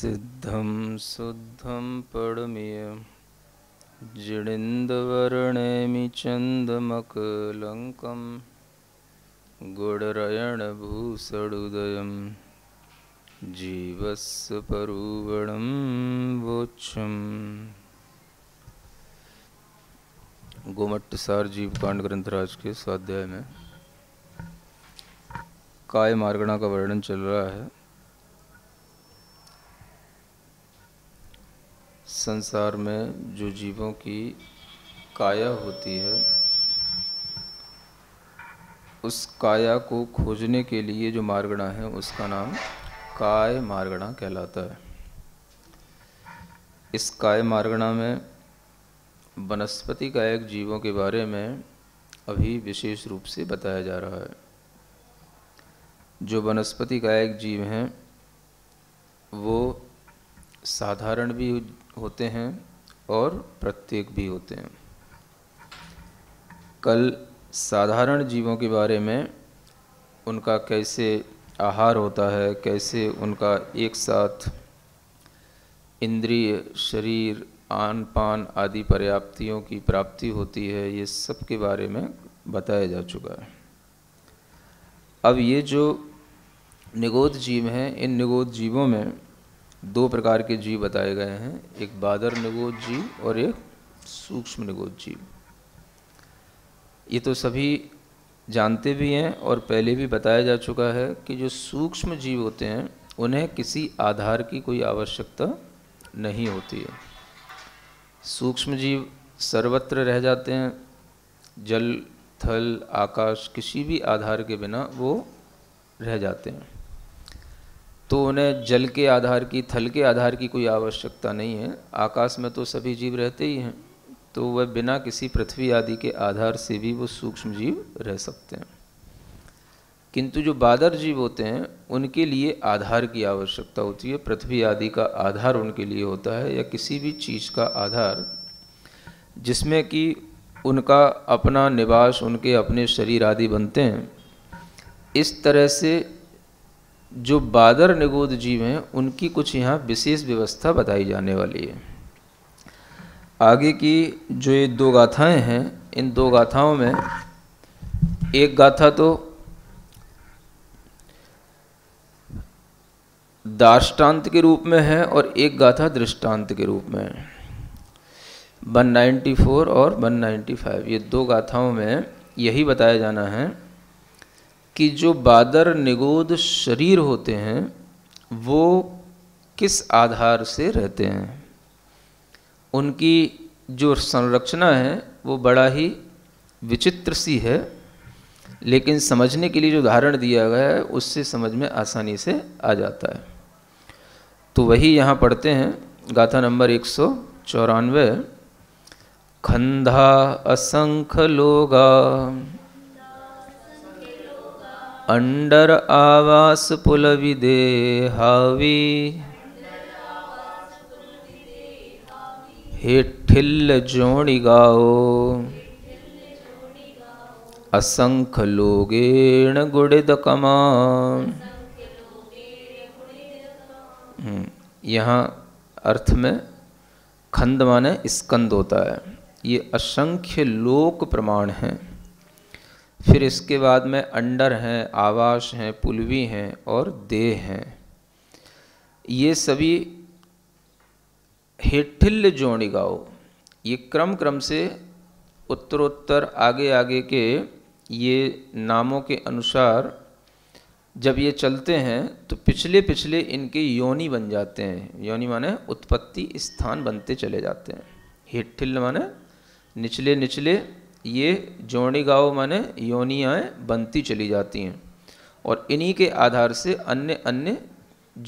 सिद्धं पड़मीय पडमिय जडिन्दवर्णेमि गुडरयण गुडरयणभूषडुदयं जीवस्वरूवण परुवणं गोमट्ट जीव जीवकांड ग्रंथराज के स्वाध्याय में काय मार्गणा का वर्णन चल रहा है संसार में जो जीवों की काया होती है उस काया को खोजने के लिए जो मार्गणा है उसका नाम काय मार्गणा कहलाता है इस काय मार्गणा में वनस्पति कायक जीवों के बारे में अभी विशेष रूप से बताया जा रहा है जो वनस्पति कायक जीव हैं वो साधारण भी होते हैं और प्रत्येक भी होते हैं कल साधारण जीवों के बारे में उनका कैसे आहार होता है कैसे उनका एक साथ इंद्रिय शरीर आन पान आदि पर्याप्तियों की प्राप्ति होती है ये सब के बारे में बताया जा चुका है अब ये जो निगोद जीव हैं इन निगोद जीवों में दो प्रकार के जीव बताए गए हैं एक बादर निगोद जीव और एक सूक्ष्म निगोद जीव ये तो सभी जानते भी हैं और पहले भी बताया जा चुका है कि जो सूक्ष्म जीव होते हैं उन्हें किसी आधार की कोई आवश्यकता नहीं होती है सूक्ष्म जीव सर्वत्र रह जाते हैं जल थल आकाश किसी भी आधार के बिना वो रह जाते हैं तो उन्हें जल के आधार की थल के आधार की कोई आवश्यकता नहीं है आकाश में तो सभी जीव रहते ही हैं तो वह बिना किसी पृथ्वी आदि के आधार से भी वो सूक्ष्म जीव रह सकते हैं किंतु जो बादर जीव होते हैं उनके लिए आधार की आवश्यकता होती है पृथ्वी आदि का आधार उनके लिए होता है या किसी भी चीज़ का आधार जिसमें कि उनका अपना निवास उनके अपने शरीर आदि बनते हैं इस तरह से जो बादर निगोद जीव हैं उनकी कुछ यहाँ विशेष व्यवस्था बताई जाने वाली है आगे की जो ये दो गाथाएं हैं इन दो गाथाओं में एक गाथा तो दार्ष्टान्त के रूप में है और एक गाथा दृष्टांत के रूप में है 194 और 195 ये दो गाथाओं में यही बताया जाना है कि जो बादर निगोद शरीर होते हैं वो किस आधार से रहते हैं उनकी जो संरचना है वो बड़ा ही विचित्र सी है लेकिन समझने के लिए जो उदाहरण दिया गया है उससे समझ में आसानी से आ जाता है तो वही यहाँ पढ़ते हैं गाथा नंबर एक सौ चौरानवे खंधा असंख्य लोगा अंडर आवास पुल विदेहावी हे ठिल्ल जोड़ी गाओ असंख्य लोगेण गुड़िद कमा हम्म, यहाँ अर्थ में खंद माने स्कंद होता है ये असंख्य लोक प्रमाण हैं फिर इसके बाद में अंडर हैं आवास हैं पुलवी हैं और देह हैं ये सभी हेठिल्य जोड़िगाओ ये क्रम क्रम से उत्तरोत्तर आगे आगे के ये नामों के अनुसार जब ये चलते हैं तो पिछले पिछले इनके योनि बन जाते हैं योनि माने उत्पत्ति स्थान बनते चले जाते हैं हेठिल्य माने निचले निचले ये जोड़ी गाँव माने योनियाएँ बनती चली जाती हैं और इन्हीं के आधार से अन्य अन्य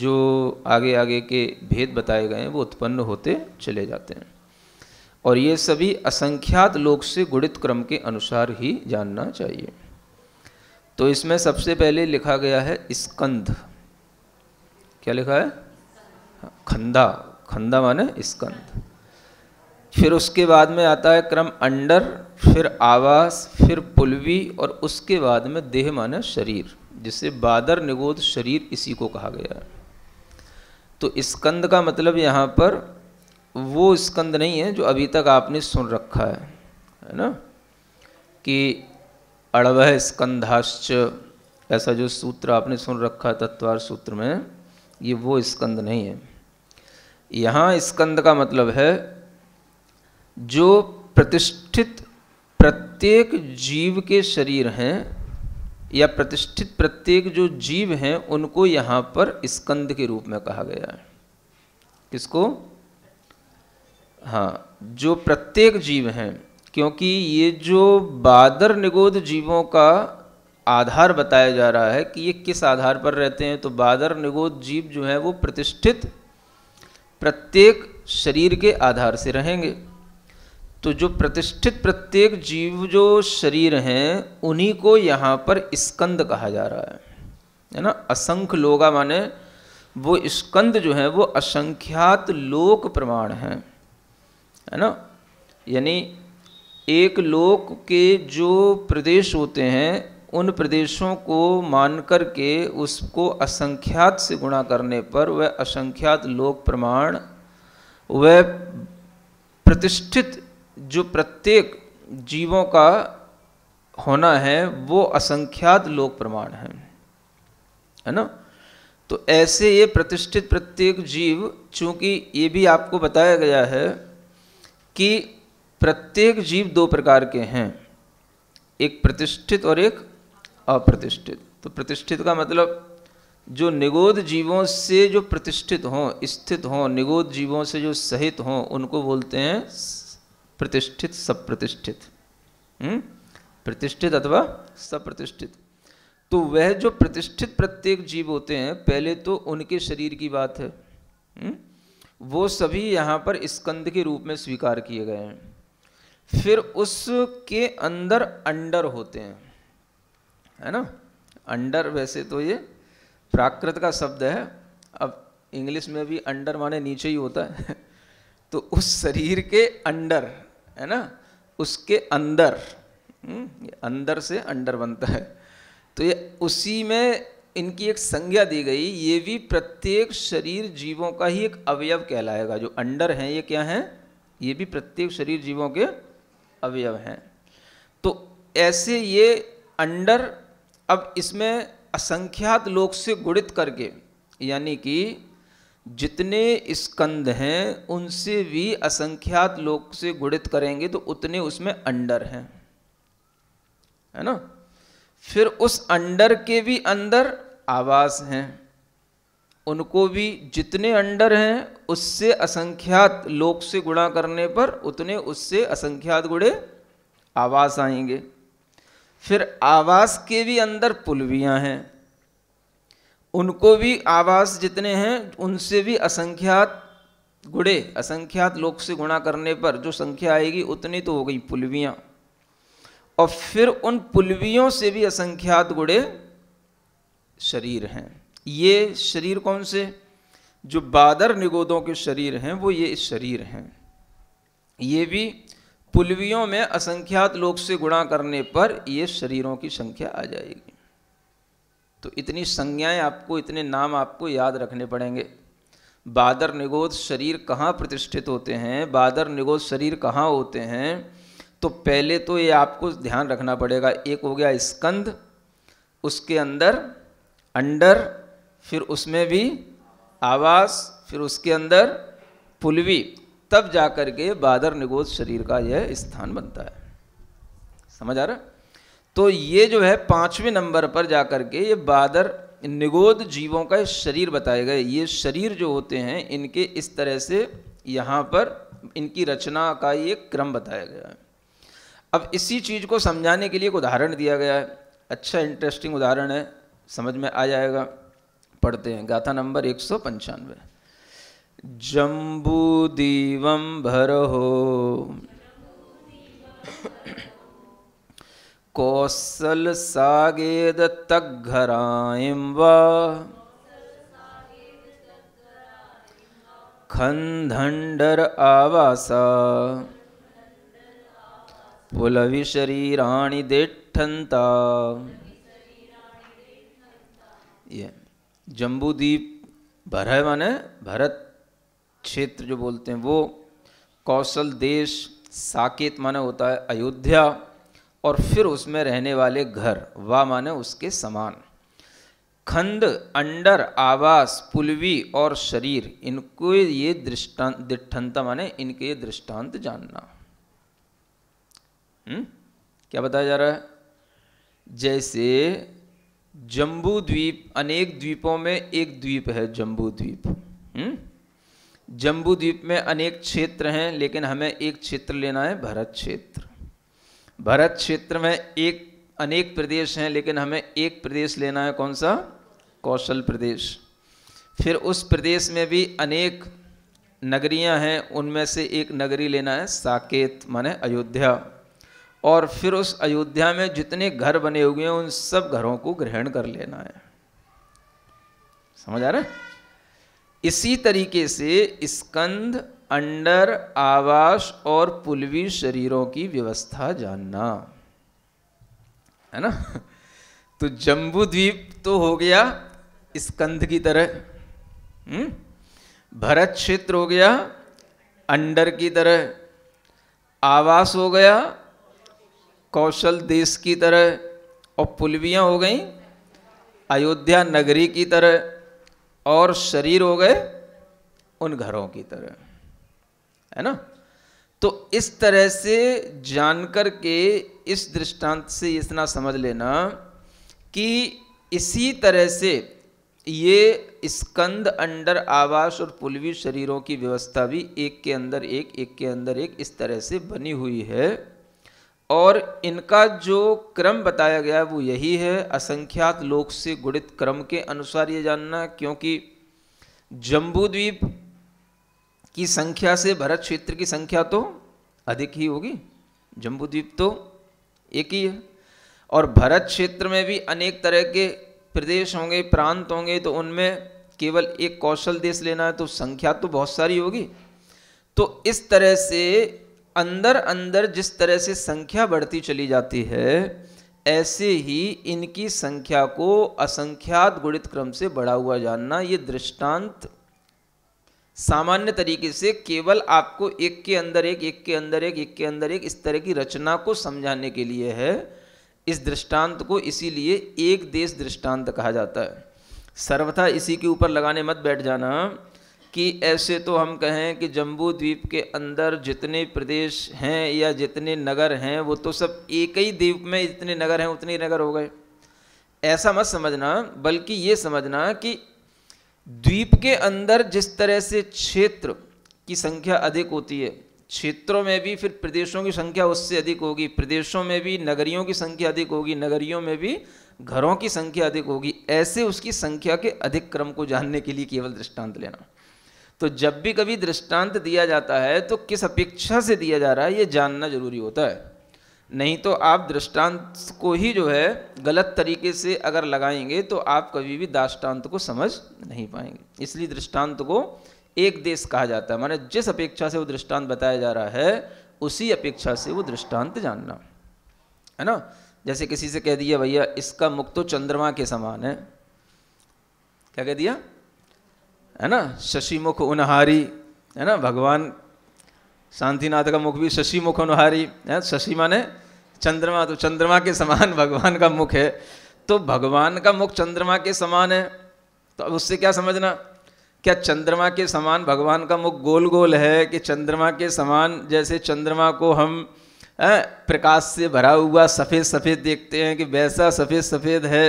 जो आगे आगे के भेद बताए गए हैं वो उत्पन्न होते चले जाते हैं और ये सभी असंख्यात लोग से गुणित क्रम के अनुसार ही जानना चाहिए तो इसमें सबसे पहले लिखा गया है स्कंद क्या लिखा है खंदा खंदा माने स्कंद फिर उसके बाद में आता है क्रम अंडर फिर आवास फिर पुलवी और उसके बाद में देह माने शरीर जिसे बादर निगोद शरीर इसी को कहा गया है तो स्कंद का मतलब यहाँ पर वो स्कंद नहीं है जो अभी तक आपने सुन रखा है है ना कि अड़वह स्कंधाश्च ऐसा जो सूत्र आपने सुन रखा है तत्वार सूत्र में ये वो स्कंद नहीं है यहाँ स्कंद का मतलब है जो प्रतिष्ठित प्रत्येक जीव के शरीर हैं या प्रतिष्ठित प्रत्येक जो जीव हैं उनको यहाँ पर स्कंद के रूप में कहा गया है किसको हाँ जो प्रत्येक जीव हैं क्योंकि ये जो बादर निगोद जीवों का आधार बताया जा रहा है कि ये किस आधार पर रहते हैं तो बादर निगोद जीव जो हैं वो प्रतिष्ठित प्रत्येक शरीर के आधार से रहेंगे तो जो प्रतिष्ठित प्रत्येक जीव जो शरीर हैं उन्हीं को यहाँ पर स्कंद कहा जा रहा है है ना असंख्य लोगा माने वो स्कंद जो है वो असंख्यात लोक प्रमाण हैं है ना यानी एक लोक के जो प्रदेश होते हैं उन प्रदेशों को मान कर के उसको असंख्यात से गुणा करने पर वह असंख्यात लोक प्रमाण वह प्रतिष्ठित जो प्रत्येक जीवों का होना है वो असंख्यात लोक प्रमाण है है ना तो ऐसे ये प्रतिष्ठित प्रत्येक जीव चूंकि ये भी आपको बताया गया है कि प्रत्येक जीव दो प्रकार के हैं एक प्रतिष्ठित और एक अप्रतिष्ठित तो प्रतिष्ठित का मतलब जो निगोद जीवों से जो प्रतिष्ठित हों स्थित हों निगोद जीवों से जो सहित हों उनको बोलते हैं प्रतिष्ठित सप्रतिष्ठित हम्म? प्रतिष्ठित अथवा सप्रतिष्ठित तो वह जो प्रतिष्ठित प्रत्येक जीव होते हैं पहले तो उनके शरीर की बात है हम्म? वो सभी यहाँ पर स्कंद के रूप में स्वीकार किए गए हैं फिर उसके अंदर अंडर होते हैं है ना अंडर वैसे तो ये प्राकृत का शब्द है अब इंग्लिश में भी अंडर माने नीचे ही होता है तो उस शरीर के अंडर है ना उसके अंदर हम्म, अंदर से अंडर बनता है तो ये उसी में इनकी एक संज्ञा दी गई ये भी प्रत्येक शरीर जीवों का ही एक अवयव कहलाएगा जो अंडर हैं ये क्या हैं ये भी प्रत्येक शरीर जीवों के अवयव हैं तो ऐसे ये अंडर अब इसमें असंख्यात लोग से गुणित करके यानी कि जितने स्कंद हैं उनसे भी असंख्यात लोग से गुणित करेंगे तो उतने उसमें अंडर हैं है ना फिर उस अंडर के भी अंदर आवास हैं उनको भी जितने अंडर हैं उससे असंख्यात लोक से गुणा करने पर उतने उससे असंख्यात गुणे आवास आएंगे फिर आवास के भी अंदर पुलवियाँ हैं उनको भी आवास जितने हैं उनसे भी असंख्यात गुड़े असंख्यात लोग से गुणा करने पर जो संख्या आएगी उतनी तो हो गई पुलवियाँ और फिर उन पुलवियों से भी असंख्यात गुड़े शरीर हैं ये शरीर कौन से जो बादर निगोदों के शरीर हैं वो ये शरीर हैं ये भी पुलवियों में असंख्यात लोग से गुणा करने पर ये शरीरों की संख्या आ जाएगी तो इतनी संज्ञाएं आपको इतने नाम आपको याद रखने पड़ेंगे बादर निगोद शरीर कहाँ प्रतिष्ठित होते हैं बादर निगोद शरीर कहाँ होते हैं तो पहले तो ये आपको ध्यान रखना पड़ेगा एक हो गया स्कंद उसके अंदर अंडर फिर उसमें भी आवास फिर उसके अंदर पुलवी तब जाकर के बादर निगोद शरीर का यह स्थान बनता है समझ आ रहा है तो ये जो है पाँचवें नंबर पर जा के ये बादर निगोद जीवों का शरीर बताए गए ये शरीर जो होते हैं इनके इस तरह से यहाँ पर इनकी रचना का ये क्रम बताया गया है अब इसी चीज़ को समझाने के लिए एक उदाहरण दिया गया है अच्छा इंटरेस्टिंग उदाहरण है समझ में आ जाएगा पढ़ते हैं गाथा नंबर एक सौ पंचानवे जम्बू दीवम भर हो कौसल सागेद तघराइम व खंधंडर आवासा शरीराणी शरीराणि देठंता ये जम्बूद्वीप भरह माने भरत क्षेत्र जो बोलते हैं वो कौशल देश साकेत माने होता है अयोध्या और फिर उसमें रहने वाले घर वा माने उसके समान खंड अंडर आवास पुलवी और शरीर इनको ये दृष्टांत दिठंत माने इनके ये दृष्टांत जानना हुँ? हम्म? क्या बताया जा रहा है जैसे जम्बू द्वीप अनेक द्वीपों में एक द्वीप है जम्बू द्वीप हम्म? जम्बू द्वीप में अनेक क्षेत्र हैं लेकिन हमें एक क्षेत्र लेना है भरत क्षेत्र भरत क्षेत्र में एक अनेक प्रदेश हैं लेकिन हमें एक प्रदेश लेना है कौन सा कौशल प्रदेश फिर उस प्रदेश में भी अनेक नगरियां हैं उनमें से एक नगरी लेना है साकेत माने अयोध्या और फिर उस अयोध्या में जितने घर बने हुए हैं उन सब घरों को ग्रहण कर लेना है समझ आ रहा है इसी तरीके से स्कंद अंडर आवास और पुलवी शरीरों की व्यवस्था जानना है ना तो जम्बू द्वीप तो हो गया स्कंद की तरह हम्म भरत क्षेत्र हो गया अंडर की तरह आवास हो गया कौशल देश की तरह और पुलवियाँ हो गई अयोध्या नगरी की तरह और शरीर हो गए उन घरों की तरह है ना तो इस तरह से जानकर के इस दृष्टांत से इतना समझ लेना कि इसी तरह से ये स्कंद अंडर आवास और पुलवी शरीरों की व्यवस्था भी एक के अंदर एक एक के अंदर एक इस तरह से बनी हुई है और इनका जो क्रम बताया गया है वो यही है असंख्यात लोक से गुणित क्रम के अनुसार ये जानना क्योंकि जम्बूद्वीप की संख्या से भरत क्षेत्र की संख्या तो अधिक ही होगी जम्बूद्वीप तो एक ही है और भरत क्षेत्र में भी अनेक तरह के प्रदेश होंगे प्रांत होंगे तो उनमें केवल एक कौशल देश लेना है तो संख्या तो बहुत सारी होगी तो इस तरह से अंदर अंदर जिस तरह से संख्या बढ़ती चली जाती है ऐसे ही इनकी संख्या को असंख्यात गुणित क्रम से बढ़ा हुआ जानना ये दृष्टांत सामान्य तरीके से केवल आपको एक के अंदर एक एक के अंदर एक एक के अंदर एक इस तरह की रचना को समझाने के लिए है इस दृष्टांत को इसीलिए एक देश दृष्टांत कहा जाता है सर्वथा इसी के ऊपर लगाने मत बैठ जाना कि ऐसे तो हम कहें कि जम्बू द्वीप के अंदर जितने प्रदेश हैं या जितने नगर हैं वो तो सब एक ही द्वीप में जितने नगर हैं उतने नगर हो गए ऐसा मत समझना बल्कि ये समझना कि द्वीप के अंदर जिस तरह से क्षेत्र की संख्या अधिक होती है क्षेत्रों में भी फिर प्रदेशों की संख्या उससे अधिक होगी प्रदेशों में भी नगरियों की संख्या अधिक होगी नगरियों में भी घरों की संख्या अधिक होगी ऐसे उसकी संख्या के अधिक क्रम को जानने के लिए केवल दृष्टांत लेना तो जब भी कभी दृष्टांत दिया जाता है तो किस अपेक्षा से दिया जा रहा है ये जानना जरूरी होता है नहीं तो आप दृष्टांत को ही जो है गलत तरीके से अगर लगाएंगे तो आप कभी भी दाष्टांत को समझ नहीं पाएंगे इसलिए दृष्टांत को एक देश कहा जाता है माने जिस अपेक्षा से वो दृष्टांत बताया जा रहा है उसी अपेक्षा से वो दृष्टांत जानना है ना जैसे किसी से कह दिया भैया इसका मुख तो चंद्रमा के समान है क्या कह दिया है ना शशिमुख उनहारी है ना भगवान शांतिनाथ का मुख भी शशिमुख उनहारी है शशि माने चंद्रमा तो चंद्रमा के समान भगवान का मुख है तो भगवान का मुख चंद्रमा के समान है तो अब उससे क्या समझना क्या चंद्रमा के समान भगवान का मुख गोल गोल है कि चंद्रमा के समान जैसे चंद्रमा को हम प्रकाश से भरा हुआ सफ़ेद सफ़ेद देखते हैं कि वैसा सफ़ेद सफ़ेद है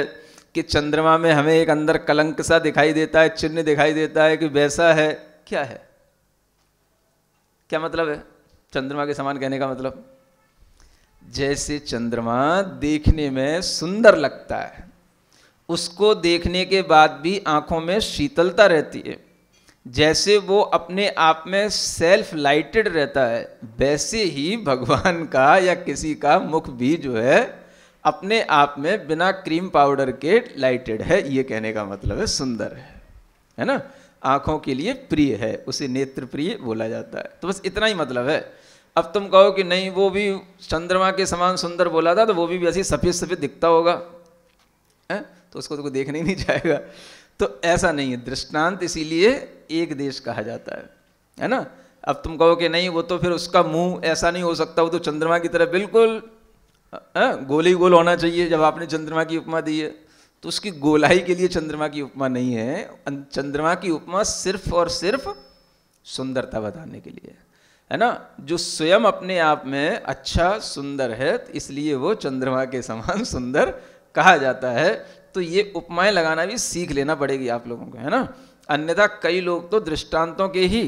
कि चंद्रमा में हमें एक अंदर कलंक सा दिखाई देता है चिन्ह दिखाई देता है कि वैसा है क्या है क्या मतलब है चंद्रमा के समान कहने का मतलब जैसे चंद्रमा देखने में सुंदर लगता है उसको देखने के बाद भी आंखों में शीतलता रहती है जैसे वो अपने आप में सेल्फ लाइटेड रहता है वैसे ही भगवान का या किसी का मुख भी जो है अपने आप में बिना क्रीम पाउडर के लाइटेड है ये कहने का मतलब है सुंदर है है ना आंखों के लिए प्रिय है उसे नेत्र प्रिय बोला जाता है तो बस इतना ही मतलब है अब तुम कहो कि नहीं वो भी चंद्रमा के समान सुंदर बोला था तो वो भी वैसे सफ़ेद सफ़ेद दिखता होगा है तो उसको तो देखने ही नहीं जाएगा तो ऐसा नहीं है दृष्टांत इसीलिए एक देश कहा जाता है है ना अब तुम कहो कि नहीं वो तो फिर उसका मुंह ऐसा नहीं हो सकता वो तो चंद्रमा की तरह बिल्कुल हाँ, गोली गोल होना चाहिए जब आपने चंद्रमा की उपमा दी है तो उसकी गोलाई के लिए चंद्रमा की उपमा नहीं है चंद्रमा की उपमा सिर्फ और सिर्फ सुंदरता बताने के लिए है ना जो स्वयं अपने आप में अच्छा सुंदर है इसलिए वो चंद्रमा के समान सुंदर कहा जाता है तो ये उपमाएं लगाना भी सीख लेना पड़ेगी आप लोगों को है ना अन्यथा कई लोग तो दृष्टांतों के ही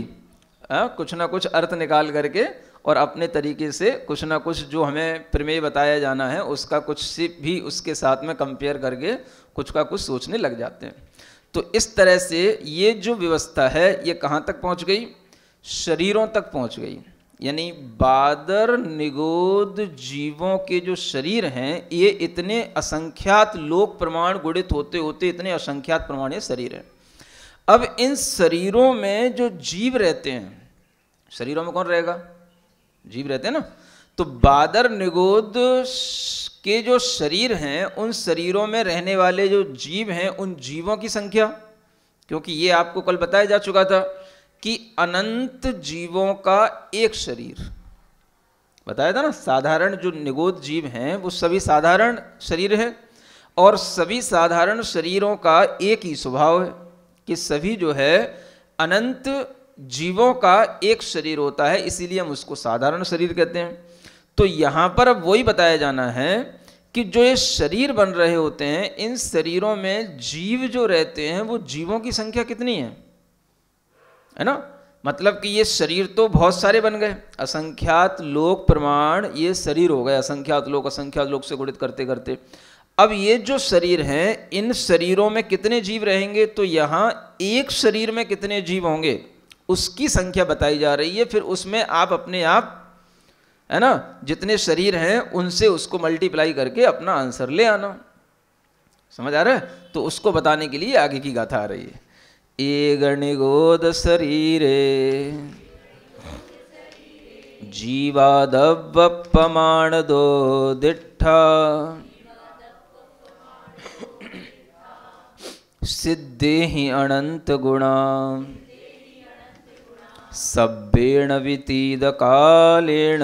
आ, हाँ, कुछ ना कुछ अर्थ निकाल करके और अपने तरीके से कुछ ना कुछ जो हमें प्रमेय बताया जाना है उसका कुछ से भी उसके साथ में कंपेयर करके कुछ का कुछ सोचने लग जाते हैं तो इस तरह से ये जो व्यवस्था है ये कहाँ तक पहुँच गई शरीरों तक पहुँच गई यानी बादर निगोद जीवों के जो शरीर हैं ये इतने असंख्यात लोक प्रमाण गुणित होते होते इतने असंख्यात प्रमाण ये शरीर हैं अब इन शरीरों में जो जीव रहते हैं शरीरों में कौन रहेगा जीव रहते हैं ना तो बादर निगोद के जो शरीर हैं उन शरीरों में रहने वाले जो जीव हैं उन जीवों की संख्या क्योंकि ये आपको कल बताया जा चुका था कि अनंत जीवों का एक शरीर बताया था ना साधारण जो निगोद जीव हैं वो सभी साधारण शरीर है और सभी साधारण शरीरों का एक ही स्वभाव है कि सभी जो है अनंत जीवों का एक शरीर होता है इसीलिए हम उसको साधारण शरीर कहते हैं तो यहाँ पर अब वही बताया जाना है कि जो ये शरीर बन रहे होते हैं इन शरीरों में जीव जो रहते हैं वो जीवों की संख्या कितनी है है ना मतलब कि ये शरीर तो बहुत सारे बन गए असंख्यात लोक प्रमाण ये शरीर हो गए असंख्यात लोक असंख्यात लोक से गुणित करते करते अब ये जो शरीर हैं इन शरीरों में कितने जीव रहेंगे तो यहाँ एक शरीर में कितने जीव होंगे उसकी संख्या बताई जा रही है फिर उसमें आप अपने आप है ना जितने शरीर हैं उनसे उसको मल्टीप्लाई करके अपना आंसर ले आना समझ आ रहा है तो उसको बताने के लिए आगे की गाथा आ रही है ए गणिगोद शरीरे जीवादवप्रमाण दो दिठा सिद्धि ही अनंत गुणा सभ्येण वितीदकालेण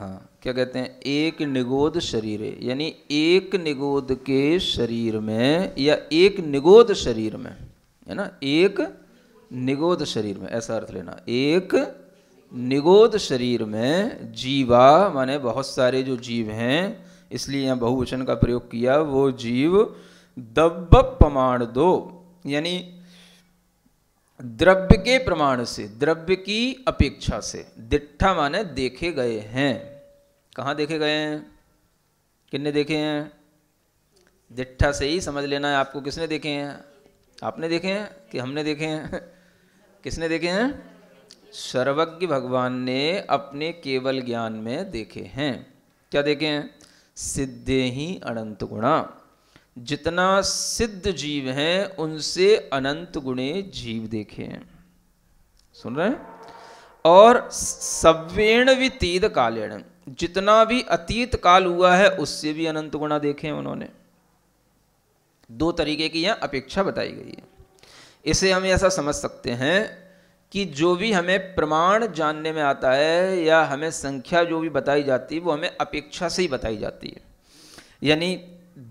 हाँ क्या कहते हैं एक निगोद शरीर यानी एक निगोद के शरीर में या एक निगोद शरीर में है ना एक निगोद शरीर में ऐसा अर्थ लेना एक निगोद शरीर में जीवा माने बहुत सारे जो जीव हैं इसलिए यहाँ बहुवचन का प्रयोग किया वो जीव दब्ब प्रमाण दो यानी द्रव्य के प्रमाण से द्रव्य की अपेक्षा से दिट्ठा माने देखे गए हैं कहाँ देखे गए हैं किन्ने देखे हैं दिट्ठा से ही समझ लेना है आपको किसने देखे हैं आपने देखे हैं कि हमने देखे हैं किसने देखे हैं सर्वज्ञ भगवान ने अपने केवल ज्ञान में देखे हैं क्या देखे हैं सिद्धे ही अनंत गुणा जितना सिद्ध जीव हैं उनसे अनंत गुणे जीव देखे हैं सुन रहे हैं और सव्यण भी तीत कालेण जितना भी अतीत काल हुआ है उससे भी अनंत गुणा देखे हैं उन्होंने दो तरीके की यहां अपेक्षा बताई गई है इसे हम ऐसा समझ सकते हैं कि जो भी हमें प्रमाण जानने में आता है या हमें संख्या जो भी बताई जाती है वो हमें अपेक्षा से ही बताई जाती है यानी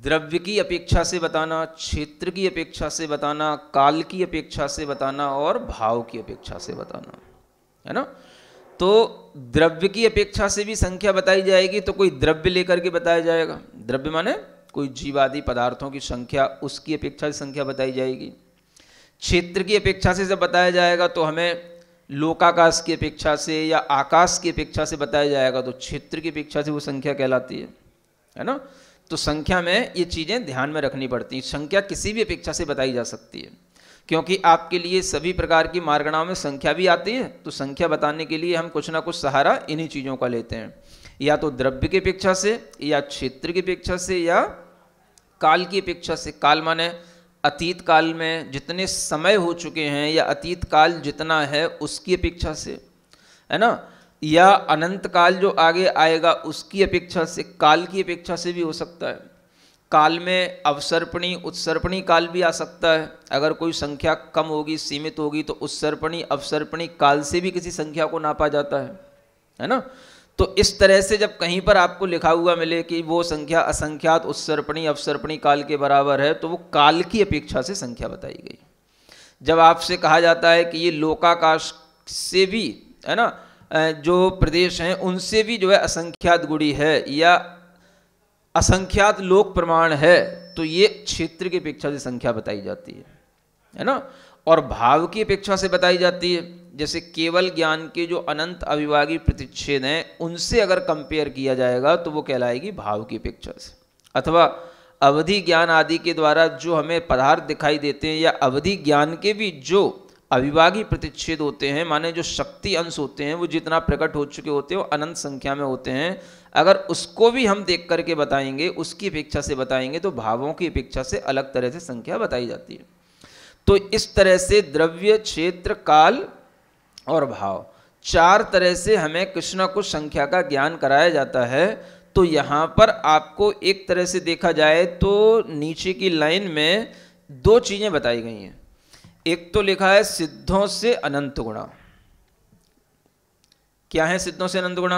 द्रव्य की अपेक्षा से बताना क्षेत्र की अपेक्षा से बताना काल की अपेक्षा से बताना और भाव की अपेक्षा से बताना है ना तो द्रव्य की अपेक्षा से भी संख्या बताई जाएगी तो कोई द्रव्य लेकर के बताया जाएगा द्रव्य माने कोई जीवादि पदार्थों की संख्या उसकी अपेक्षा से संख्या बताई जाएगी क्षेत्र की अपेक्षा से जब बताया जाएगा तो हमें लोकाकाश की अपेक्षा से या आकाश की अपेक्षा से बताया जाएगा तो क्षेत्र की अपेक्षा से वो संख्या कहलाती है है ना तो संख्या में ये चीज़ें ध्यान में रखनी पड़ती हैं संख्या किसी भी अपेक्षा से बताई जा सकती है क्योंकि आपके लिए सभी प्रकार की मार्गणाओं में संख्या भी आती है तो संख्या बताने के लिए हम कुछ ना कुछ सहारा इन्हीं चीज़ों का लेते हैं या तो द्रव्य की अपेक्षा से या क्षेत्र की अपेक्षा से या काल की अपेक्षा से काल माने अतीत काल में जितने समय हो चुके हैं या अतीत काल जितना है उसकी अपेक्षा से है ना या अनंत काल जो आगे आएगा उसकी अपेक्षा से काल की अपेक्षा से भी हो सकता है काल में अवसर्पणी उत्सर्पणी काल भी आ सकता है अगर कोई संख्या कम होगी सीमित होगी तो उत्सर्पणी अवसर्पणी काल से भी किसी संख्या को नापा जाता है है ना तो इस तरह से जब कहीं पर आपको लिखा हुआ मिले कि वो संख्या असंख्यात उत्सर्पणी अवसर्पणी काल के बराबर है तो वो काल की अपेक्षा से संख्या बताई गई जब आपसे कहा जाता है कि ये लोकाकाश से भी है ना जो प्रदेश हैं उनसे भी जो है असंख्यात गुड़ी है या असंख्यात लोक प्रमाण है तो ये क्षेत्र की अपेक्षा से संख्या बताई जाती है है ना और भाव की अपेक्षा से बताई जाती है जैसे केवल ज्ञान के जो अनंत अविभागी प्रतिच्छेद हैं उनसे अगर कंपेयर किया जाएगा तो वो कहलाएगी भाव की अपेक्षा से अथवा अवधि ज्ञान आदि के द्वारा जो हमें पदार्थ दिखाई देते हैं या अवधि ज्ञान के भी जो अविभागी प्रतिच्छेद होते हैं माने जो शक्ति अंश होते हैं वो जितना प्रकट हो चुके होते हैं वो अनंत संख्या में होते हैं अगर उसको भी हम देख करके बताएंगे उसकी अपेक्षा से बताएंगे तो भावों की अपेक्षा से अलग तरह से संख्या बताई जाती है तो इस तरह से द्रव्य क्षेत्र काल और भाव चार तरह से हमें कृष्णा को संख्या का ज्ञान कराया जाता है तो यहाँ पर आपको एक तरह से देखा जाए तो नीचे की लाइन में दो चीज़ें बताई गई हैं एक तो लिखा है सिद्धों से अनंत गुणा क्या है सिद्धों से अनंत गुणा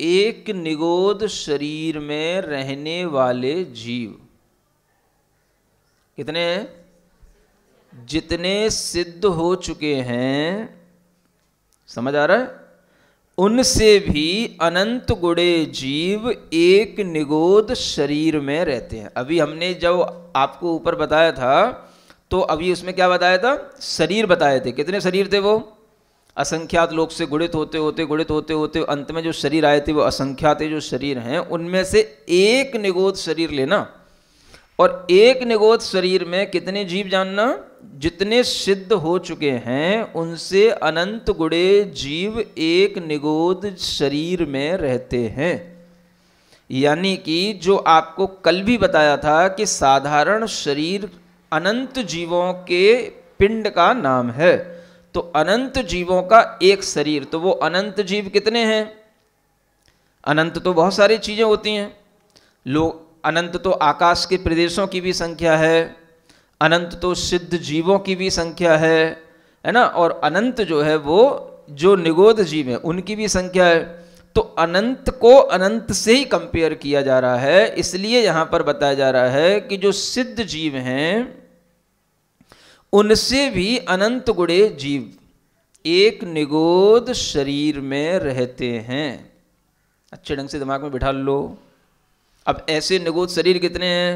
एक निगोद शरीर में रहने वाले जीव कितने जितने सिद्ध हो चुके हैं समझ आ रहा है उनसे भी अनंत गुणे जीव एक निगोद शरीर में रहते हैं अभी हमने जब आपको ऊपर बताया था तो अभी उसमें क्या बताया था शरीर बताए थे कितने शरीर थे वो असंख्यात लोग से गुणित होते होते गुणित होते होते अंत में जो शरीर आए थे वो असंख्यात जो शरीर हैं उनमें से एक निगोद शरीर लेना और एक निगोद शरीर में कितने जीव जानना जितने सिद्ध हो चुके हैं उनसे अनंत गुड़े जीव एक निगोद शरीर में रहते हैं यानी कि जो आपको कल भी बताया था कि साधारण शरीर अनंत जीवों के पिंड का नाम है तो अनंत जीवों का एक शरीर तो वो अनंत जीव कितने हैं अनंत तो बहुत सारी चीज़ें होती हैं लोग अनंत तो आकाश के प्रदेशों की भी संख्या है अनंत तो सिद्ध जीवों की भी संख्या है है ना और अनंत जो है वो जो निगोद जीव है उनकी भी संख्या है तो अनंत को अनंत से ही कंपेयर किया जा रहा है इसलिए यहाँ पर बताया जा रहा है कि जो सिद्ध जीव हैं उनसे भी अनंत गुड़े जीव एक निगोद शरीर में रहते हैं अच्छे ढंग से दिमाग में बिठा लो अब ऐसे निगोद शरीर कितने हैं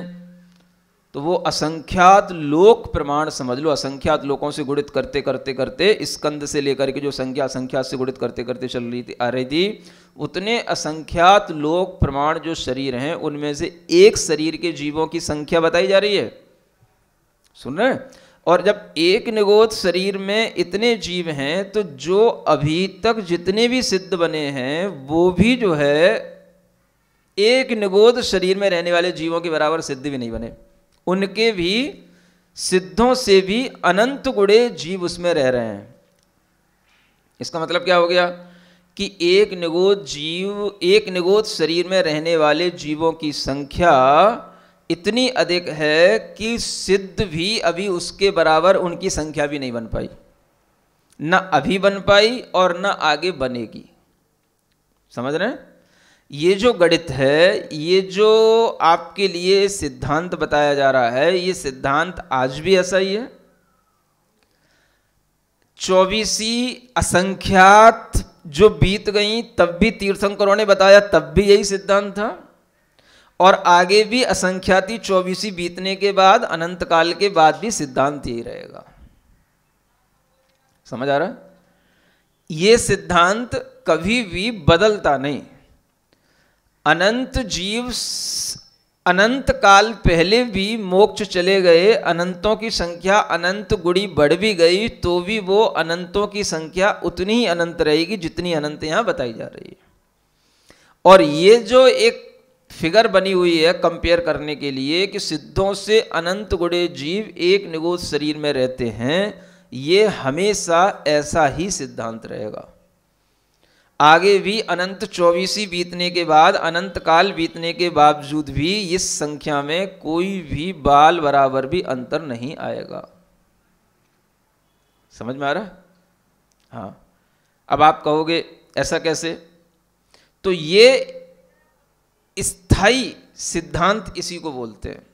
तो वो असंख्यात लोक प्रमाण समझ लो असंख्यात लोकों से गुणित करते करते करते स्कंद से लेकर के जो संख्या असंख्यात से गुणित करते करते चल रही थी आ रही थी उतने असंख्यात लोक प्रमाण जो शरीर हैं उनमें से एक शरीर के जीवों की संख्या बताई जा रही है सुन रहे हैं और जब एक निगोद शरीर में इतने जीव हैं तो जो अभी तक जितने भी सिद्ध बने हैं वो भी जो है एक निगोद शरीर में रहने वाले जीवों के बराबर सिद्ध भी नहीं बने उनके भी सिद्धों से भी अनंत गुड़े जीव उसमें रह रहे हैं इसका मतलब क्या हो गया कि एक निगोद जीव एक निगोद शरीर में रहने वाले जीवों की संख्या इतनी अधिक है कि सिद्ध भी अभी उसके बराबर उनकी संख्या भी नहीं बन पाई न अभी बन पाई और न आगे बनेगी समझ रहे हैं ये जो गणित है ये जो आपके लिए सिद्धांत बताया जा रहा है ये सिद्धांत आज भी ऐसा ही है चौबीसी असंख्यात जो बीत गई तब भी तीर्थंकरों ने बताया तब भी यही सिद्धांत था और आगे भी असंख्याति चौबीसी बीतने के बाद अनंत काल के बाद भी सिद्धांत यही रहेगा समझ आ रहा ये सिद्धांत कभी भी बदलता नहीं अनंत जीव अनंत काल पहले भी मोक्ष चले गए अनंतों की संख्या अनंत गुड़ी बढ़ भी गई तो भी वो अनंतों की संख्या उतनी ही अनंत रहेगी जितनी अनंत यहां बताई जा रही है और ये जो एक फिगर बनी हुई है कंपेयर करने के लिए कि सिद्धों से अनंत गुड़े जीव एक निगोद शरीर में रहते हैं ये हमेशा ऐसा ही सिद्धांत रहेगा आगे भी अनंत चौबीसी बीतने के बाद अनंत काल बीतने के बावजूद भी इस संख्या में कोई भी बाल बराबर भी अंतर नहीं आएगा समझ में आ रहा हाँ अब आप कहोगे ऐसा कैसे तो ये स्थाई सिद्धांत इसी को बोलते हैं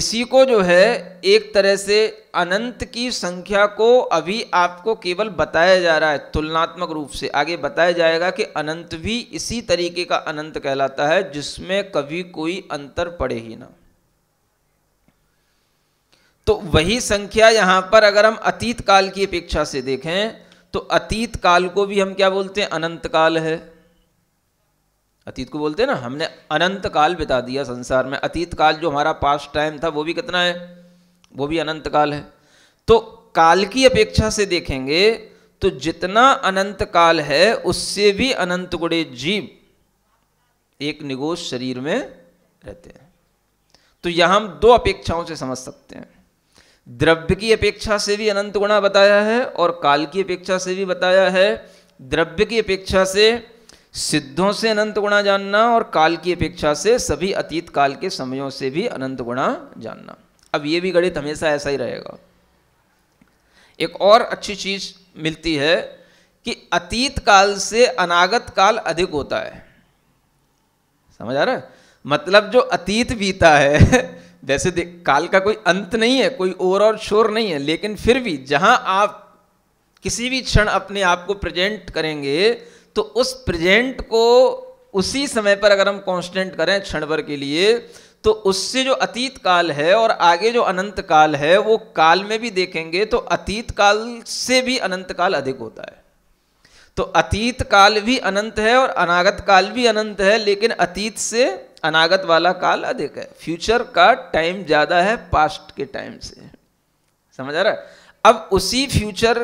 इसी को जो है एक तरह से अनंत की संख्या को अभी आपको केवल बताया जा रहा है तुलनात्मक रूप से आगे बताया जाएगा कि अनंत भी इसी तरीके का अनंत कहलाता है जिसमें कभी कोई अंतर पड़े ही ना तो वही संख्या यहां पर अगर हम अतीत काल की अपेक्षा से देखें तो अतीत काल को भी हम क्या बोलते हैं अनंत काल है अतीत को बोलते हैं ना हमने अनंत काल बिता दिया संसार में अतीत काल जो हमारा पास्ट टाइम था वो भी कितना है वो भी अनंत काल है तो काल की अपेक्षा से देखेंगे तो जितना अनंत काल है उससे भी अनंत गुणे जीव एक निगोश शरीर में रहते हैं तो यह हम दो अपेक्षाओं से समझ सकते हैं द्रव्य की अपेक्षा से भी अनंत गुणा बताया है और काल की अपेक्षा से भी बताया है द्रव्य की अपेक्षा से सिद्धों से अनंत गुणा जानना और काल की अपेक्षा से सभी अतीत काल के समयों से भी अनंत गुणा जानना अब ये भी गणित हमेशा ऐसा ही रहेगा एक और अच्छी चीज मिलती है कि अतीत काल से अनागत काल अधिक होता है समझ आ रहा है मतलब जो अतीत बीता है वैसे काल का कोई अंत नहीं है कोई ओर और शोर नहीं है लेकिन फिर भी जहां आप किसी भी क्षण अपने आप को प्रेजेंट करेंगे तो उस प्रेजेंट को उसी समय पर अगर हम कांस्टेंट करें क्षण भर के लिए तो उससे जो अतीत काल है और आगे जो अनंत काल है वो काल में भी देखेंगे तो अतीत काल से भी अनंत काल अधिक होता है तो अतीत काल भी अनंत है और अनागत काल भी अनंत है लेकिन अतीत से अनागत वाला काल अधिक है फ्यूचर का टाइम ज़्यादा है पास्ट के टाइम से समझ आ रहा है अब उसी फ्यूचर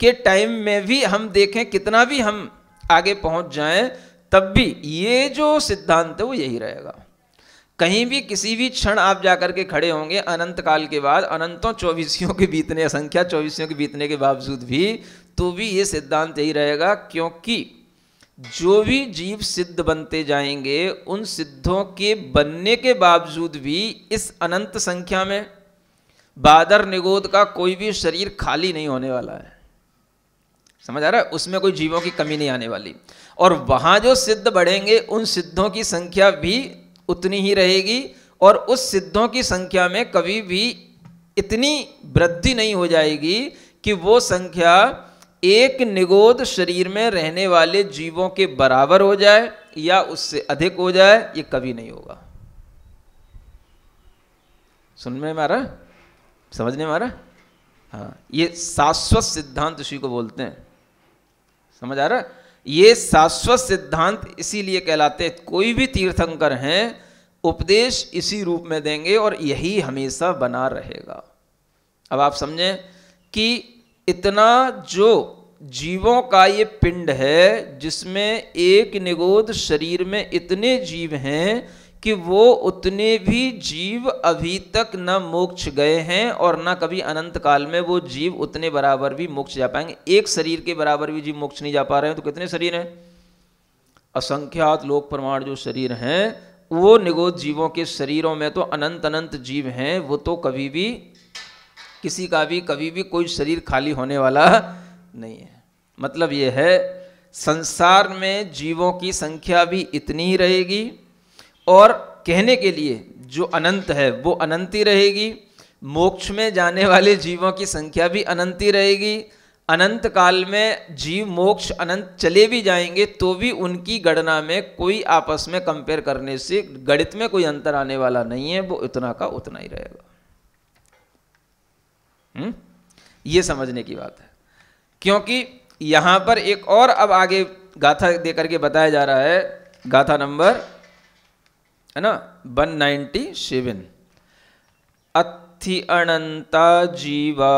के टाइम में भी हम देखें कितना भी हम आगे पहुंच जाएं तब भी ये जो सिद्धांत है वो यही रहेगा कहीं भी किसी भी क्षण आप जाकर के खड़े होंगे अनंत काल के बाद अनंतों चौबीसियों के बीतने असंख्या चौबीसियों के बीतने के बावजूद भी तो भी ये सिद्धांत यही रहेगा क्योंकि जो भी जीव सिद्ध बनते जाएंगे उन सिद्धों के बनने के बावजूद भी इस अनंत संख्या में बादर निगोद का कोई भी शरीर खाली नहीं होने वाला है समझ आ रहा है उसमें कोई जीवों की कमी नहीं आने वाली और वहाँ जो सिद्ध बढ़ेंगे उन सिद्धों की संख्या भी उतनी ही रहेगी और उस सिद्धों की संख्या में कभी भी इतनी वृद्धि नहीं हो जाएगी कि वो संख्या एक निगोद शरीर में रहने वाले जीवों के बराबर हो जाए या उससे अधिक हो जाए ये कभी नहीं होगा सुन में मारा समझने मारा हाँ ये शाश्वत सिद्धांत उसी को बोलते हैं समझ आ रहा ये शाश्वत सिद्धांत इसीलिए कहलाते कोई भी तीर्थंकर हैं उपदेश इसी रूप में देंगे और यही हमेशा बना रहेगा अब आप समझें कि इतना जो जीवों का ये पिंड है जिसमें एक निगोद शरीर में इतने जीव हैं कि वो उतने भी जीव अभी तक न मोक्ष गए हैं और न कभी अनंत काल में वो जीव उतने बराबर भी मोक्ष जा पाएंगे एक शरीर के बराबर भी जीव मोक्ष नहीं जा पा रहे हैं तो कितने शरीर हैं असंख्यात लोक प्रमाण जो शरीर हैं वो निगोद जीवों के शरीरों में तो अनंत अनंत जीव हैं वो तो कभी भी किसी का भी कभी भी कोई शरीर खाली होने वाला नहीं है मतलब ये है संसार में जीवों की संख्या भी इतनी ही रहेगी और कहने के लिए जो अनंत है वो अनंती रहेगी मोक्ष में जाने वाले जीवों की संख्या भी अनंती रहेगी अनंत काल में जीव मोक्ष अनंत चले भी जाएंगे तो भी उनकी गणना में कोई आपस में कंपेयर करने से गणित में कोई अंतर आने वाला नहीं है वो इतना का उतना ही रहेगा हम्म? ये समझने की बात है क्योंकि यहां पर एक और अब आगे गाथा देकर के बताया जा रहा है गाथा नंबर है ना 197 अथि अनंता जीवा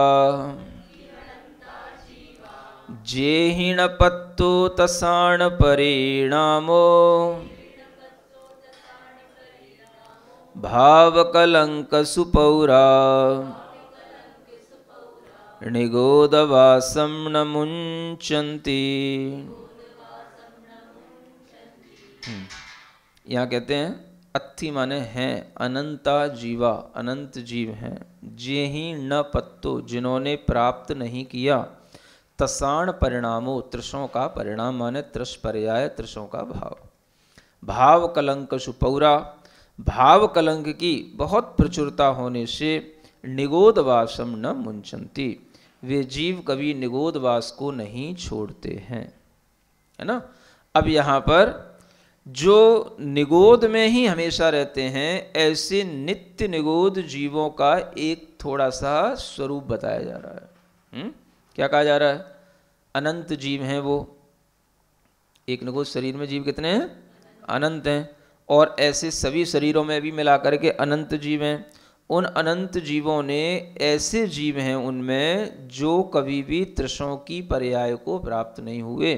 जेहिण पत्तो तसाण परिणामो भावकलंक सुपौरा निगोदवासम न मुंचंती हम्म। यहाँ कहते हैं अत्थि माने हैं अनंता जीवा अनंत जीव हैं जे ही न पत्तो जिन्होंने प्राप्त नहीं किया तसाण परिणामों त्रिशों का परिणाम माने त्रिश पर्याय त्रिशों का भाव भाव कलंक सुपौरा भाव कलंक की बहुत प्रचुरता होने से निगोदवासम न मुंचंती वे जीव कभी निगोदवास को नहीं छोड़ते हैं है ना अब यहाँ पर जो निगोद में ही हमेशा रहते हैं ऐसे नित्य निगोद जीवों का एक थोड़ा सा स्वरूप बताया जा रहा है हुँ? हम्म? क्या कहा जा रहा है अनंत जीव हैं वो एक निगोद शरीर में जीव कितने हैं अनंत हैं और ऐसे सभी शरीरों में भी मिला करके अनंत जीव हैं उन अनंत जीवों ने ऐसे जीव हैं उनमें जो कभी भी त्रिशों की पर्याय को प्राप्त नहीं हुए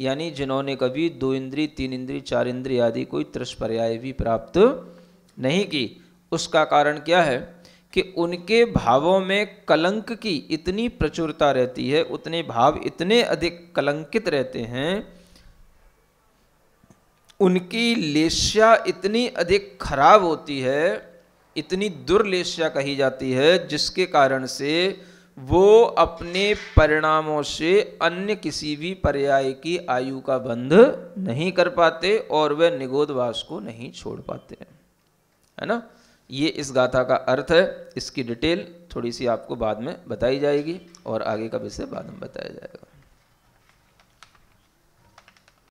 यानी जिन्होंने कभी दो इंद्री तीन इंद्री चार इंद्री आदि कोई त्रस्पर्याय भी प्राप्त नहीं की उसका कारण क्या है कि उनके भावों में कलंक की इतनी प्रचुरता रहती है उतने भाव इतने अधिक कलंकित रहते हैं उनकी लेश्या इतनी अधिक खराब होती है इतनी दुर्लेश्या कही जाती है जिसके कारण से वो अपने परिणामों से अन्य किसी भी पर्याय की आयु का बंध नहीं कर पाते और वे निगोदवास को नहीं छोड़ पाते है ना ये इस गाथा का अर्थ है इसकी डिटेल थोड़ी सी आपको बाद में बताई जाएगी और आगे का विषय बाद में बताया जाएगा